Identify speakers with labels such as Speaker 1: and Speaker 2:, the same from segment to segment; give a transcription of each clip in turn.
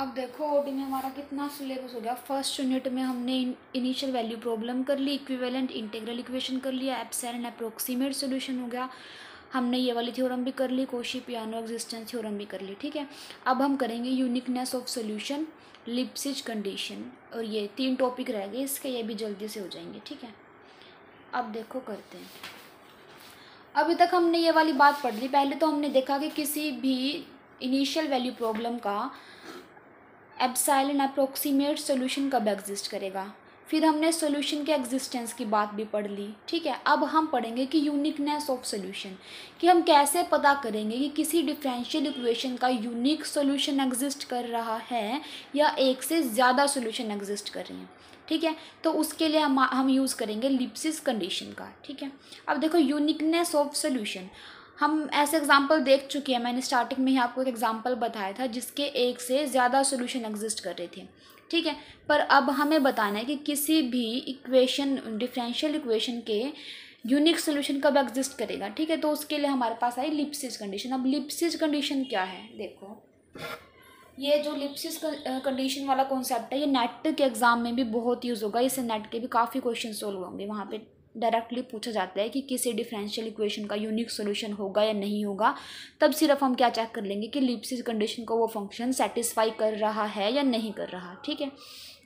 Speaker 1: अब देखो ओडी में हमारा कितना सिलेबस हो गया फर्स्ट यूनिट में हमने इनिशियल वैल्यू प्रॉब्लम कर ली इक्विवेलेंट इंटीग्रल इक्वेशन कर लिया एप्सर एंड अप्रोक्सीमेट सोल्यूशन हो गया हमने ये वाली थ्योरम भी कर ली कोशी पियानो एग्जिस्टेंस थ्योरम भी कर ली ठीक है अब हम करेंगे uniqueness of solution Lipschitz condition और ये तीन टॉपिक रह गए इसके ये भी जल्दी से हो जाएंगे ठीक है अब देखो करते हैं अभी तक हमने ये वाली बात पढ़ ली पहले तो हमने देखा कि किसी भी इनिशियल वैल्यू प्रॉब्लम का एप्साइलन अप्रोक्सीमेट सोल्यूशन कब एग्जिस्ट करेगा फिर हमने सोल्यूशन के एग्जिस्टेंस की बात भी पढ़ ली ठीक है अब हम पढ़ेंगे कि यूनिकनेस ऑफ सोल्यूशन कि हम कैसे पता करेंगे कि किसी डिफरेंशियल इक्वेशन का यूनिक सोल्यूशन एग्जिस्ट कर रहा है या एक से ज़्यादा सोल्यूशन एग्जिस्ट कर रहे हैं ठीक है तो उसके लिए हम हम यूज़ करेंगे लिप्सिस कंडीशन का ठीक है अब देखो यूनिकनेस ऑफ सोल्यूशन हम ऐसे एग्जाम्पल देख चुके हैं मैंने स्टार्टिंग में ही आपको एक एग्जाम्पल बताया था जिसके एक से ज़्यादा सोल्यूशन एग्जिस्ट कर रहे थे ठीक है पर अब हमें बताना है कि किसी भी इक्वेशन डिफरेंशियल इक्वेशन के यूनिक सोल्यूशन कब एग्जिस्ट करेगा ठीक है तो उसके लिए हमारे पास आई लिप्सिस कंडीशन अब लिप्सिस कंडीशन क्या है देखो ये जो लिप्सिस कंडीशन वाला कॉन्सेप्ट है ये नेट के एग्ज़ाम में भी बहुत यूज़ होगा इससे नेट के भी काफ़ी क्वेश्चन सोल्व होंगे वहाँ पे डायरेक्टली पूछा जाता है कि किसी डिफरेंशियल इक्वेशन का यूनिक सोल्यूशन होगा या नहीं होगा तब सिर्फ हम क्या चेक कर लेंगे कि लिप्सिस कंडीशन को वो फंक्शन सेटिस्फाई कर रहा है या नहीं कर रहा ठीक है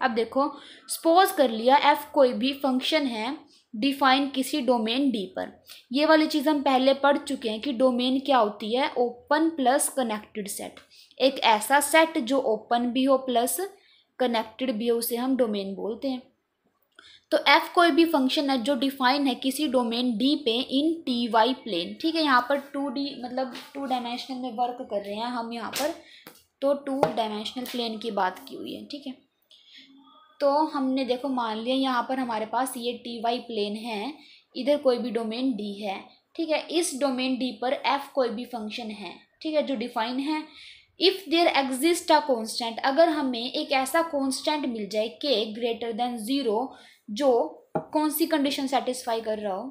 Speaker 1: अब देखो सपोज कर लिया एफ कोई भी फंक्शन है डिफाइन किसी डोमेन डी पर ये वाली चीज़ हम पहले पढ़ चुके हैं कि डोमेन क्या होती है ओपन प्लस कनेक्टेड सेट एक ऐसा सेट जो ओपन भी हो प्लस कनेक्टेड भी हो उसे हम डोमेन बोलते हैं तो f कोई भी फंक्शन है जो डिफाइन है किसी डोमेन d पे इन टी वाई प्लेन ठीक है यहाँ पर टू डी मतलब टू डायमेंशनल में वर्क कर रहे हैं हम यहाँ पर तो टू डायमेंशनल प्लेन की बात की हुई है ठीक है तो हमने देखो मान लिया यहाँ पर हमारे पास ये टी वाई प्लेन है इधर कोई भी डोमेन डी है ठीक है इस डोमेन डी पर एफ कोई भी फंक्शन है ठीक है जो डिफाइन है if there exist a constant अगर हमें एक ऐसा कॉन्स्टेंट मिल जाए के ग्रेटर देन ज़ीरो जो कौन सी कंडीशन सेटिस्फाई कर रहा हो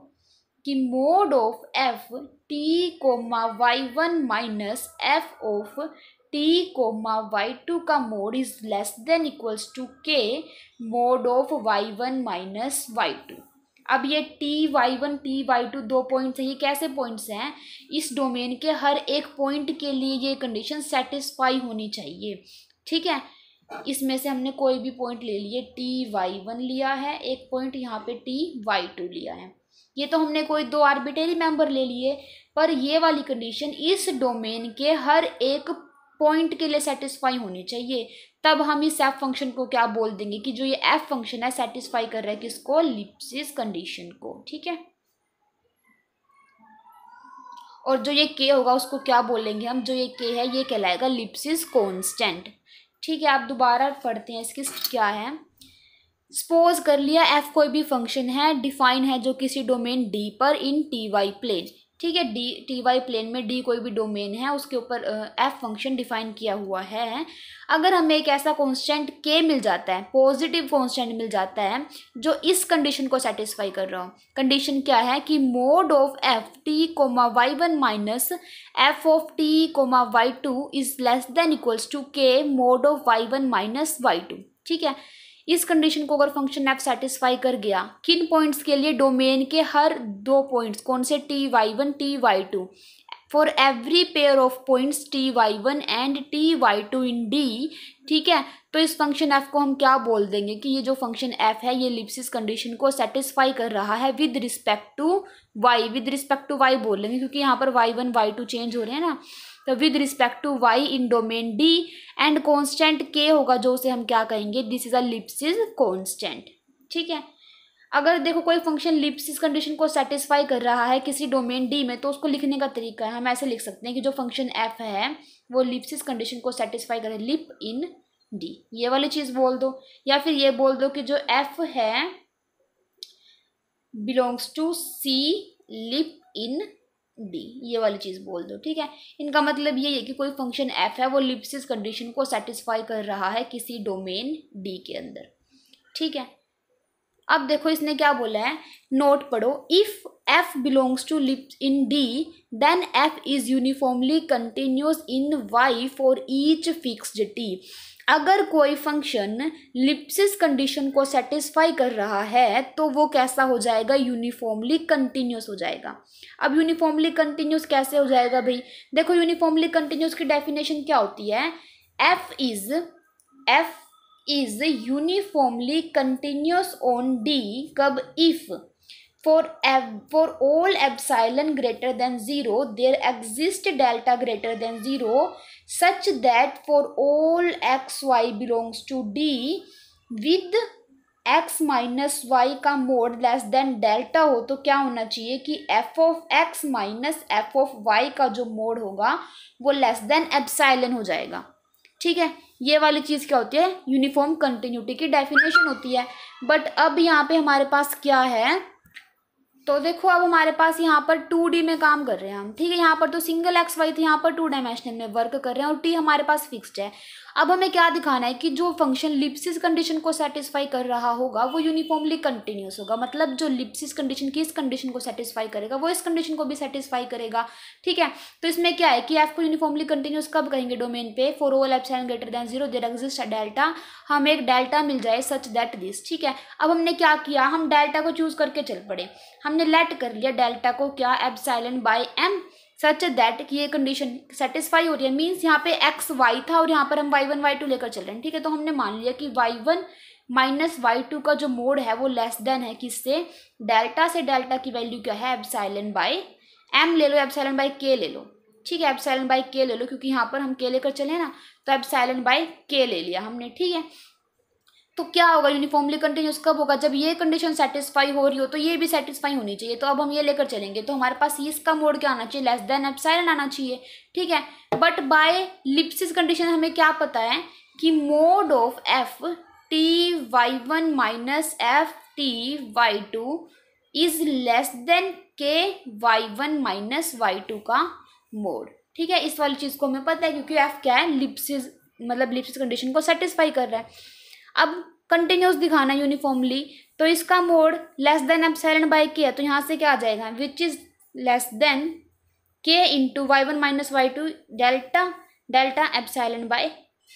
Speaker 1: कि mod of F T comma Y one minus F of T comma Y two का mod is less than equals to K mod of Y one minus Y two अब ये T Y one T Y two दो points है ये कैसे points हैं इस domain के हर एक पॉइंट के लिए ये कंडीशन सेटिस्फाई होनी चाहिए ठीक है इसमें से हमने कोई भी पॉइंट ले लिए टी वाई वन लिया है एक पॉइंट यहाँ पे टी वाई टू लिया है ये तो हमने कोई दो आर्बिटरी मेंबर ले लिए पर ये वाली कंडीशन इस डोमेन के हर एक पॉइंट के लिए सेटिस्फाई होनी चाहिए तब हम इस एफ फंक्शन को क्या बोल देंगे कि जो ये एफ फंक्शन है सेटिस्फाई कर रहा है किसको लिप्सिस कंडीशन को ठीक है और जो ये के होगा उसको क्या बोलेंगे हम जो ये के है ये कहलाएगा लिप्सिस कॉन्स्टेंट ठीक है आप दोबारा पढ़ते हैं इसकी क्या है सपोज कर लिया एफ कोई भी फंक्शन है डिफाइन है जो किसी डोमेन डी पर इन टी वाई प्लेन ठीक है डी टी वाई प्लेन में डी कोई भी डोमेन है उसके ऊपर एफ फंक्शन डिफाइन किया हुआ है अगर हमें एक ऐसा कॉन्स्टेंट के मिल जाता है पॉजिटिव कॉन्स्टेंट मिल जाता है जो इस कंडीशन को सेटिस्फाई कर रहा हो कंडीशन क्या है कि mod of F T comma Y one minus F of T comma Y two is less than equals to K mod of Y one minus Y two ठीक है इस कंडीशन को अगर फंक्शन एफ सेटिस्फाई कर गया किन points के लिए डोमेन के हर दो पॉइंट्स कौन से T Y one T Y two for every pair of points T Y one and T Y two in D ठीक है तो इस फंक्शन एफ को हम क्या बोल देंगे कि ये जो फंक्शन एफ है ये लिप्सिस कंडीशन को सेटिस्फाई कर रहा है with respect to Y with respect to Y बोल लेंगे क्योंकि यहाँ पर Y one Y two change हो रहे हैं ना तो with respect to Y in domain D and constant K होगा जो उसे हम क्या कहेंगे this is a Lipschitz constant ठीक है अगर देखो कोई फंक्शन लिप्सिस कंडीशन को सेटिस्फाई कर रहा है किसी डोमेन डी में तो उसको लिखने का तरीका है हम ऐसे लिख सकते हैं कि जो फंक्शन एफ है वो लिप्सिस कंडीशन को सेटिस्फाई करे लिप इन डी ये वाली चीज़ बोल दो या फिर ये बोल दो कि जो एफ है belongs to C lip in B ये वाली चीज़ बोल दो ठीक है इनका मतलब ये है कि कोई फंक्शन एफ है वो लिप्सिस कंडीशन को सेटिस्फाई कर रहा है किसी डोमेन डी के अंदर ठीक है अब देखो इसने क्या बोला है नोट पढ़ो if F belongs to lips in D then F is uniformly continuous in Y for each fixed T अगर कोई फंक्शन लिप्सिस कंडीशन को सेटिस्फाई कर रहा है तो वो कैसा हो जाएगा यूनिफॉर्मली कंटिन्यूस हो जाएगा अब यूनिफॉर्मली कंटिन्यूस कैसे हो जाएगा भाई देखो यूनिफॉर्मली कंटिन्यूस की डेफिनेशन क्या होती है F is F is uniformly continuous on D कब if for every for all epsilon greater than zero there exist delta greater than zero such that for all y belongs to D with x minus Y का mod less than delta हो तो क्या होना चाहिए कि F of X minus F of Y का जो mode होगा वो लेस देन एप्साइलन हो जाएगा ठीक है ये वाली चीज़ क्या होती है यूनिफॉर्म कंटिन्यूटी की डेफिनेशन होती है बट अब यहाँ पे हमारे पास क्या है तो देखो अब हमारे पास यहाँ पर टू डी में काम कर रहे हैं हम ठीक है यहाँ पर तो सिंगल एक्स वाई थी यहाँ पर टू डायमेंशनल में वर्क कर रहे हैं और टी हमारे पास फिक्स्ड है अब हमें क्या दिखाना है कि जो फंक्शन लिप्सिस कंडीशन को सेटिस्फाई कर रहा होगा वो यूनिफॉर्मली कंटिन्यूस होगा मतलब जो लिप्सिस कंडीशन की इस कंडीशन को सेटिस्फाई करेगा वो इस कंडीशन को भी सेटिस्फाई करेगा ठीक है तो इसमें क्या है कि एफ को यूनिफॉर्मली कंटिन्यूस कब कहेंगे डोमेन पे for all epsilon greater than zero there exist delta हमें एक डेल्टा मिल जाए सच दैट दिस ठीक है अब हमने क्या किया हम डेल्टा को चूज करके चल पड़े हमने लेट कर लिया डेल्टा को क्या epsilon by M such that कि ये कंडीशन सेटिस्फाई हो रही है मीन्स यहाँ पे एक्स वाई था और यहाँ पर हम वाई वन वाई टू लेकर चल रहे हैं ठीक है तो हमने मान लिया कि Y one minus Y two का जो मोड है वो लेस देन है किससे डेल्टा से डेल्टा की वैल्यू क्या है एब्साइलन बाई एम ले लो एबसाइलन बाई के ले लो ठीक है एबसाइलन बाई के ले लो क्योंकि यहाँ पर हम के लेकर चले ना तो एब्साइलन बाई के ले लिया हमने ठीक है तो क्या होगा यूनिफॉर्मली कंटिन्यूस कब होगा जब ये कंडीशन सेटिस्फाई हो रही हो तो ये भी सेटिस्फाई होनी चाहिए तो अब हम ये लेकर चलेंगे तो हमारे पास इसका मोड क्या आना चाहिए लेस देन एप्साइलन आना चाहिए ठीक है बट बाय लिप्सिस कंडीशन हमें क्या पता है कि mod of F T Y one minus F T Y two is less than K Y one minus Y two का मोड ठीक है इस वाली चीज़ को हमें पता है क्योंकि एफ क्या है लिप्सिस मतलब लिप्सिस कंडीशन को सेटिस्फाई कर रहा है अब कंटिन्यूस दिखाना यूनिफॉर्मली तो इसका mod less than epsilon by K है तो यहाँ से क्या आ जाएगा which is less than K into Y one minus Y two delta delta epsilon by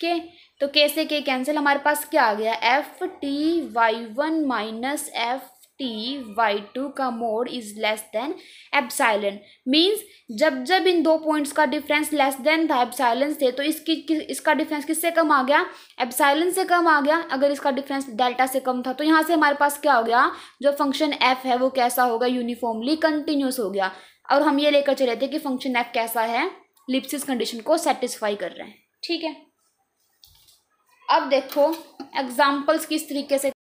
Speaker 1: K तो के से के कैंसिल हमारे पास क्या आ गया F T Y one minus F T Y two का mod is less than epsilon means जब जब इन दो पॉइंट्स का डिफरेंस लेस देन था एबसाइलन से तो इसकी इसका डिफरेंस किससे कम आ गया एबसाइलन से कम आ गया अगर इसका डिफरेंस डेल्टा से कम था तो यहाँ से हमारे पास क्या हो गया जो फंक्शन एफ है वो कैसा होगा यूनिफॉर्मली कंटिन्यूस हो गया और हम ये लेकर चले थे कि फंक्शन एफ कैसा है लिप्सिस कंडीशन को सेटिस्फाई कर रहे हैं ठीक है अब देखो एग्जाम्पल्स किस तरीके से